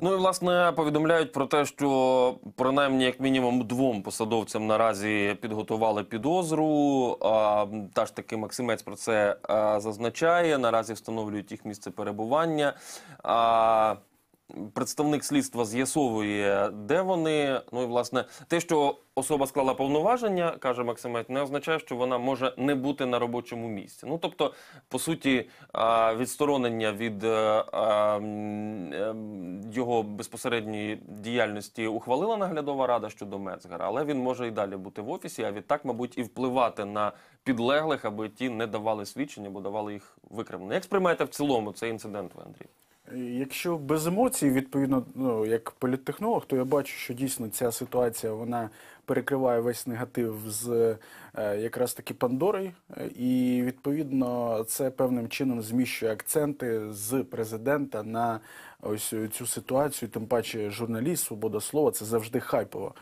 Ну і власне повідомляють про те, що принаймні як мінімум двом посадовцям наразі підготували підозру. Та ж таки Максимець про це е, зазначає. Наразі встановлюють їх місце перебування. Представник слідства з'ясовує, де вони. Ну і власне те, що особа склала повноваження, каже Максимець, не означає, що вона може не бути на робочому місці. Ну тобто, по суті, відсторонення від е, е, його безпосередньої діяльності ухвалила наглядова рада щодо Мецгера, але він може і далі бути в офісі. А відтак, мабуть, і впливати на підлеглих, аби ті не давали свідчення, бо давали їх викривлення. Як сприймаєте в цілому цей інцидент, ви Андрій? Якщо без емоцій, відповідно, ну як політтехнолог, то я бачу, що дійсно ця ситуація вона перекриває весь негатив з е, якраз таки Пандори, і відповідно це певним чином зміщує акценти з президента на ось цю ситуацію, тим паче журналіст, свобода слова, це завжди хайпово.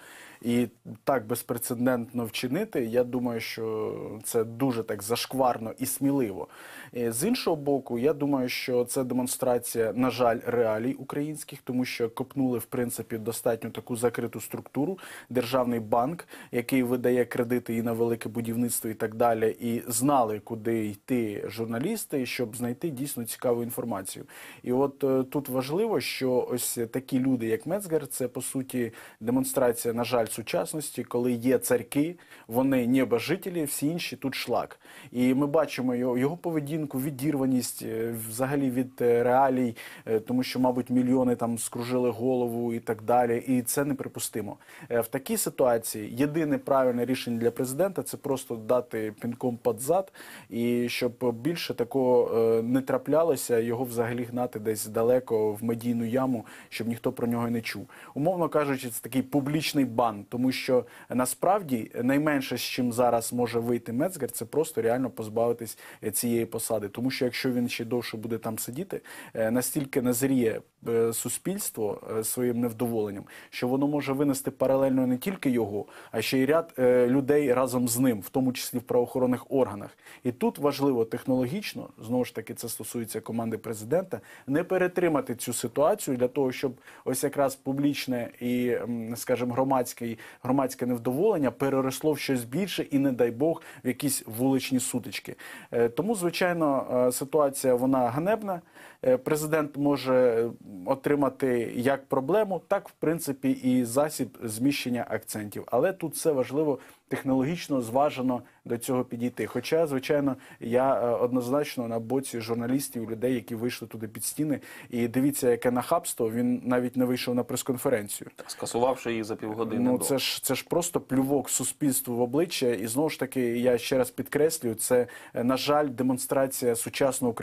І так безпрецедентно вчинити, я думаю, що це дуже так зашкварно і сміливо. Е, з іншого боку, я думаю, що це демонстрація, на жаль, реалій українських, тому що копнули в принципі достатньо таку закриту структуру. Державний банк, який видає кредити і на велике будівництво, і так далі, і знали, куди йти журналісти, щоб знайти дійсно цікаву інформацію. І от е, тут важливо, що ось такі люди, як Мецгер, це по суті демонстрація, на жаль сучасності, коли є царьки, вони ніби жителі, всі інші тут шлак. І ми бачимо його його поведінку, відірваність е, взагалі від е, реалій, е, тому що, мабуть, мільйони там скружили голову і так далі. І це неприпустимо. В такій ситуації єдине правильне рішення для президента це просто дати пінком під зад, і щоб більше такого не траплялося, його взагалі гнати десь далеко в медійну яму, щоб ніхто про нього не чув. Умовно кажучи, це такий публічний бан тому що насправді найменше з чим зараз може вийти Мецгер, це просто реально позбавитись е, цієї посади, тому що якщо він ще довше буде там сидіти, е, настільки назріє е, суспільство своїм невдоволенням, що воно може винести паралельно не тільки його, а ще й ряд людей разом з ним, в тому числі в правоохоронних органах. І тут важливо технологічно знову ж таки це стосується команди президента, не перетримати цю ситуацію для того, щоб ось якраз публічне і, скажімо, громадське громадське невдоволення переросло в щось більше і, не дай Бог, в якісь вуличні сутички. Е, тому, звичайно, е, ситуація вона ганебна. Е, президент може отримати як проблему, так в принципі і засіб зміщення акцентів. Але тут все важливо технологічно зважено до цього підійти. Хоча, звичайно, я е, однозначно на боці журналістів, людей, які вийшли туди під стіни, і дивіться, яке нахабство він навіть не вийшов на прес-конференцію, скасувавши її за півгодини. Ну до. це ж це ж просто плювок суспільству в обличчя, і знову ж таки я ще раз підкреслюю, це е, на жаль демонстрація сучасного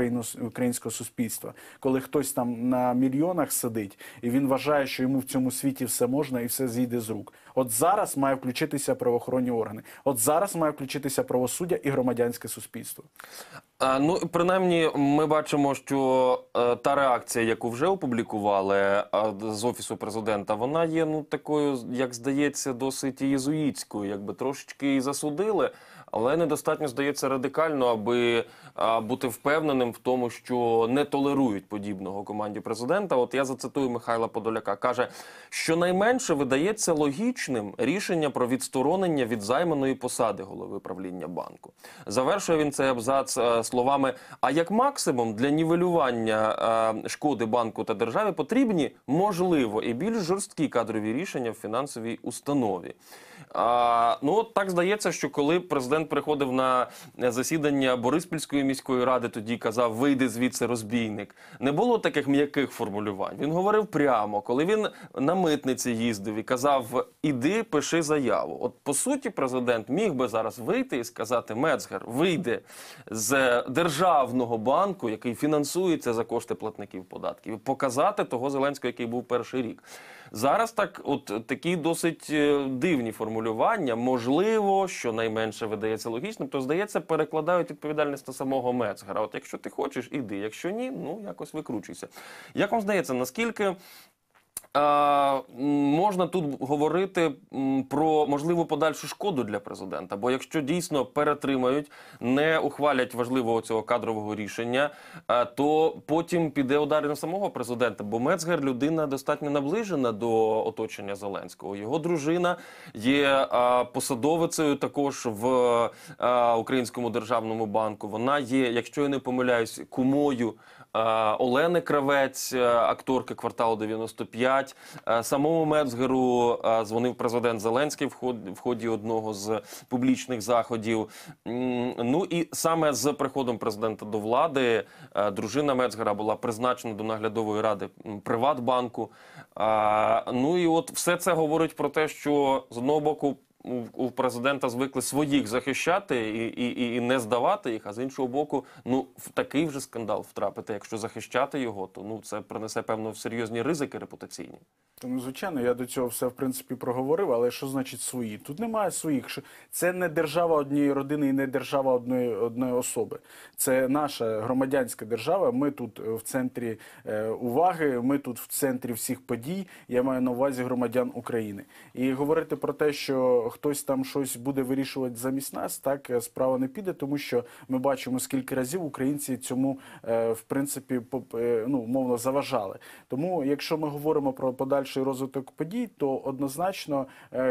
українського суспільства слідства, коли хтось там на мільйонах сидить, і він вважає, що йому в цьому світі все можна і все зійде з рук. От зараз має включитися правоохоронні органи. От зараз має включитися правосуддя і громадянське суспільство. Е, ну принаймні, ми бачимо, що е, та реакція, яку вже опублікували е, з офісу президента, вона є ну такою, як здається, досить єзуїтською, якби трошечки і засудили, але недостатньо здається радикально, аби бути впевненим в тому, що не толерують подібного команді президента. От я зацитую Михайла Подоляка, каже, що найменше видається логічним рішення про відсторонення від займаної посади голови правління банку. Завершує він цей абзац словами: а як максимум для нівелювання е, шкоди банку та державі потрібні можливо і більш жорсткі кадрові рішення в фінансовій установі. А, Ну от так здається, що коли президент приходив на засідання Бориспільської міської ради, тоді казав Вийди звідси розбійник. Не було таких м'яких формулювань. Він говорив прямо, коли він на митниці їздив і казав: Іди, пиши заяву. От по суті, президент міг би зараз вийти і сказати: Мецгер, вийди з е, державного банку, який фінансується за кошти платників податків, показати того Зеленського, який був перший рік. Зараз так, от такі досить е, дивні формулювання, можливо, що найменше видається логічним, то здається, перекладають відповідальність на самого Мецгара. От якщо ти хочеш, іди. Якщо ні, ну якось викручуйся. Як вам здається, наскільки Можна тут говорити про можливу подальшу шкоду для президента, бо якщо дійсно перетримають, не ухвалять важливого цього кадрового рішення, то потім піде удар на самого президента. Бо Мецгер людина достатньо наближена до оточення Зеленського. Його дружина є посадовицею також в Українському державному банку. Вона є, якщо я не помиляюсь, кумою Е, Олени Кравець, е, акторки кварталу 95. Е, Самому Мецгеру дзвонив президент Зеленський в ході одного з публічних заходів. Ну і саме з приходом президента до влади дружина Мецгера була призначена до наглядової ради Приватбанку. Ну і от все це говорить про те, що з одного боку у президента звикли своїх захищати і і, і не здавати їх. А з іншого боку, ну в такий вже скандал втрапити. Якщо захищати його, то ну це принесе певно серйозні ризики репутаційні. Тому ну, звичайно, я до цього все в принципі проговорив. Але що значить свої? Тут немає своїх. Це не держава однієї родини і не держава одної одної особи. Це наша громадянська держава. Ми тут е, в центрі е, уваги. Ми тут в центрі всіх подій. Я маю на увазі громадян України. І говорити про те, що хтось там щось буде вирішувати замість нас, так е, справа не піде, тому що ми бачимо, скільки разів українці цьому е, в принципі е, ну, мовно заважали. Тому, якщо ми говоримо про подальший розвиток подій, то однозначно,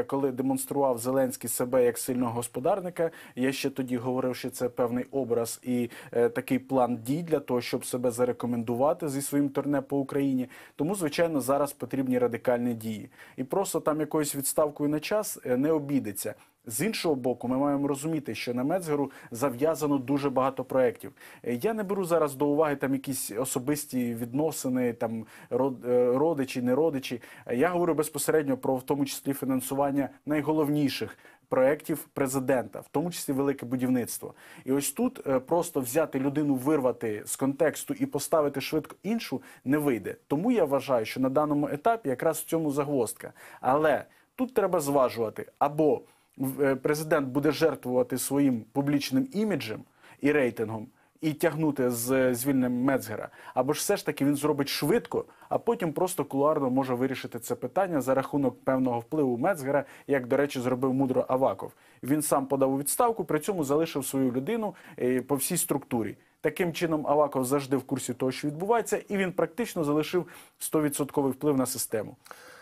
коли демонстрував Зеленський себе як сильного господарника, я ще тоді говорив, що це певний образ і такий план дій для того, щоб себе зарекомендувати зі своїм турне по Україні. Тому звичайно зараз потрібні радикальні дії, і просто там якоюсь відставкою на час не обіцяє обідеться. З іншого боку, ми маємо розуміти, що на Мецгеру зав'язано дуже багато проєктів. Е, я не беру зараз до уваги там якісь особисті відносини, там е, родичі, не родичі. Е, я говорю безпосередньо про в тому числі фінансування найголовніших проєктів президента, в тому числі велике будівництво. І ось тут просто взяти людину, вирвати з контексту і поставити швидко іншу не вийде. Тому я вважаю, що на даному етапі якраз в цьому загвоздка. Але Тут треба зважувати, або е, президент буде жертвувати своїм публічним іміджем і рейтингом і тягнути з е, звільненням Мецгера, або ж все ж таки він зробить швидко, а потім просто кулуарно може вирішити це питання за рахунок певного впливу Мецгера, як до речі, зробив мудро Аваков. Він сам подав у відставку, при цьому залишив свою людину е, по всій структурі. Таким чином, Аваков завжди в курсі того, що відбувається, і він практично залишив 100% вплив на систему.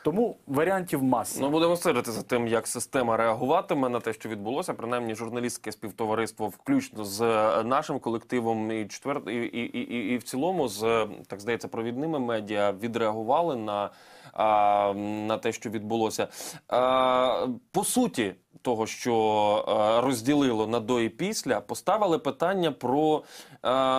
Тому варіантів маса. Ну будемо стежити за тим, як система реагуватиме на те, що відбулося. Принаймні, журналістське співтовариство, включно з е, нашим колективом, і четвер... і, і, і, і в цілому з так здається провідними медіа відреагували на а, на те, що відбулося. А, по суті, того, що розділило на до і після, поставили питання про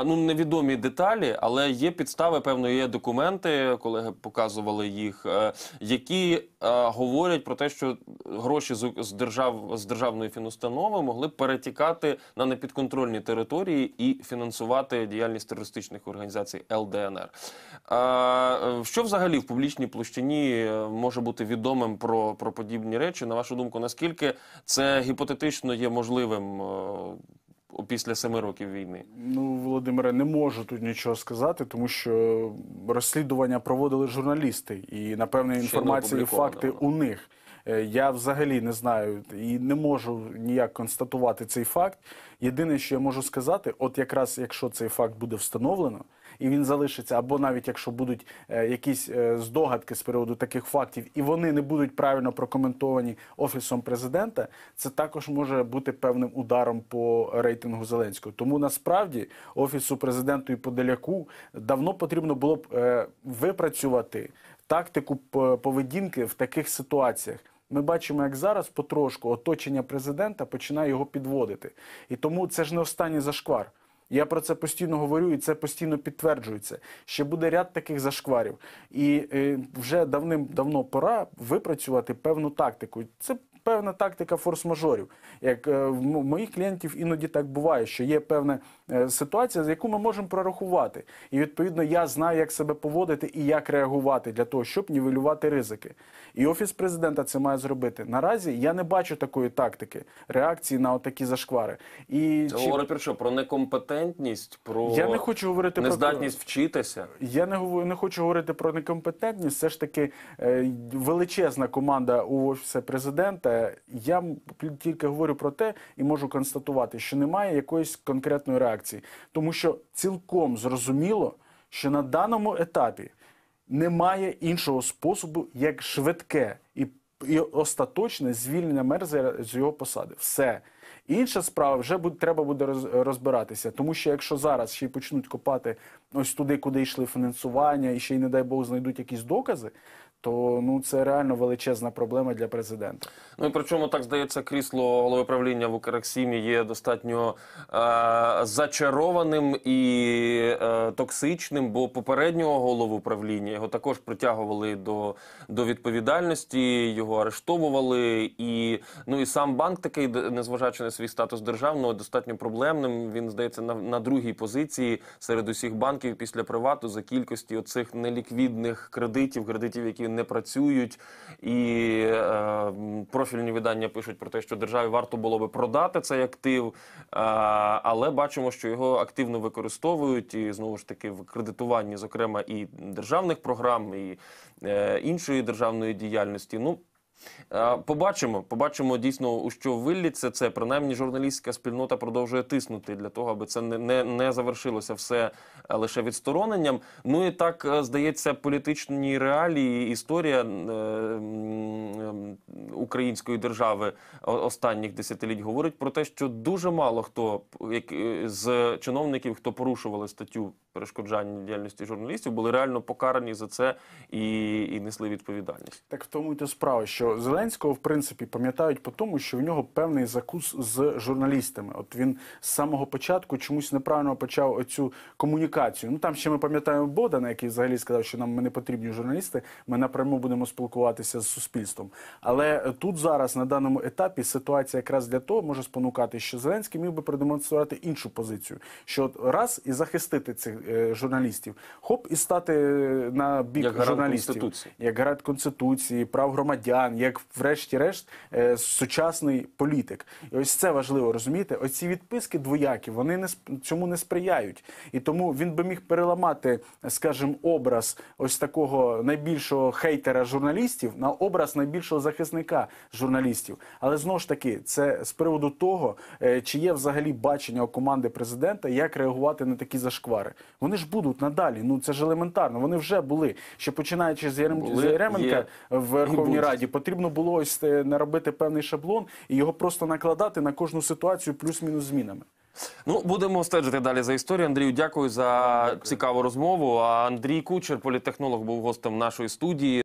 ну невідомі деталі, але є підстави певно, є документи. Колеги показували їх, е, які говорять про те, що гроші з, держав з державної фінустанови могли перетікати на непідконтрольні території і фінансувати діяльність терористичних організацій ЛДНР. Е, що взагалі в публічній площі? Чи Ні е, може бути відомим про про подібні речі. На вашу думку, наскільки це гіпотетично є можливим е, після семи років війни? Ну, Володимире, не можу тут нічого сказати, тому що розслідування проводили журналісти, і напевне інформація і факти у них. Е, я взагалі не знаю і не можу ніяк констатувати цей факт. Єдине, що я можу сказати, от якраз якщо цей факт буде встановлено, і він залишиться, або навіть якщо будуть е, якісь е, здогадки з приводу таких фактів, і вони не будуть правильно прокоментовані офісом президента, це також може бути певним ударом по рейтингу Зеленського. Тому насправді офісу президенту і подаляку давно потрібно було б випрацювати тактику поведінки в таких ситуаціях. Ми бачимо, як зараз потрошку оточення президента починає його підводити. І тому це ж не останній зашквар. Я про це постійно говорю, і це постійно підтверджується. Ще буде ряд таких зашкварів, і е, вже давним-давно пора випрацювати певну тактику. Це певна тактика форс-мажорів. Як е, в моїх клієнтів іноді так буває, що є певна е, ситуація, з яку ми можемо прорахувати, і відповідно я знаю, як себе поводити і як реагувати для того, щоб нівелювати ризики. І офіс президента це має зробити. Наразі я не бачу такої тактики реакції на отакі зашквари. І це чи... говорить про що про некомпетентність, про я не хочу говорити нездатність про... вчитися. Я не говорю, не хочу говорити про некомпетентність. Все ж таки е, величезна команда у офісі президента. Я тільки говорю про те і можу констатувати, що немає якоїсь конкретної реакції, тому що цілком зрозуміло, що на даному етапі немає іншого способу, як швидке і і остаточне звільнення мерзера з його посади. Все. Інша справа вже буде, треба буде розбиратися, тому що якщо зараз ще й почнуть копати ось туди, куди йшли фінансування, і ще й, не дай Бог, знайдуть якісь докази, то ну це реально величезна проблема для президента. Ну і причому так здається, крісло голови правління в Укрексімі є достатньо е зачарованим і е токсичним, бо попереднього голову правління його також притягували до до відповідальності, його арештовували. І ну і сам банк такий, незважаючи на свій статус державного, достатньо проблемним. Він здається на, на другій позиції серед усіх банків після привату за кількості оцих неліквідних кредитів, кредитів, які не працюють, і е, профільні видання пишуть про те, що державі варто було би продати цей актив, е, але бачимо, що його активно використовують і знову ж таки в кредитуванні, зокрема і державних програм, і е, іншої державної діяльності. Ну Е, побачимо, побачимо дійсно, у що вилліться це. Принаймні, журналістська спільнота продовжує тиснути для того, аби це не не, не завершилося все е, лише відстороненням. Ну і так е, здається, політичні реалії, історія української держави останніх десятиліть говорить про те, що дуже мало хто як з чиновників, хто порушували статтю перешкоджання діяльності журналістів, були реально покарані за це і і несли відповідальність. Так в тому й то справа, що Зеленського в принципі пам'ятають по тому, що в нього певний закус з журналістами. От він з самого початку чомусь неправильно почав оцю комунікацію. Ну там ще ми пам'ятаємо Бодана, який взагалі сказав, що нам ми не потрібні журналісти. Ми напряму будемо спілкуватися з суспільством. Але тут зараз на даному етапі ситуація якраз для того може спонукати, що Зеленський міг би продемонструвати іншу позицію, що от раз і захистити цих Е, журналістів. Хоп, і стати е, на бік як журналістів Конституції. як гарант конституції, прав громадян, як, врешті-решт, е, сучасний політик. І ось це важливо розуміти. Оці відписки двоякі вони не цьому не сприяють, і тому він би міг переламати, скажімо, образ ось такого найбільшого хейтера журналістів на образ найбільшого захисника журналістів. Але знову ж таки, це з приводу того, чи є взагалі бачення у команди президента, як реагувати на такі зашквари. Вони ж будуть надалі. Ну це ж елементарно. Вони вже були. Ще починаючи з Ярем... були, з Яременка є. в Верховній Раді, потрібно було ось не робити певний шаблон і його просто накладати на кожну ситуацію, плюс-мінус змінами. Ну, будемо стежити далі за історію. Андрію, дякую за дякую. цікаву розмову. А Андрій Кучер, політехнолог, був гостем нашої студії.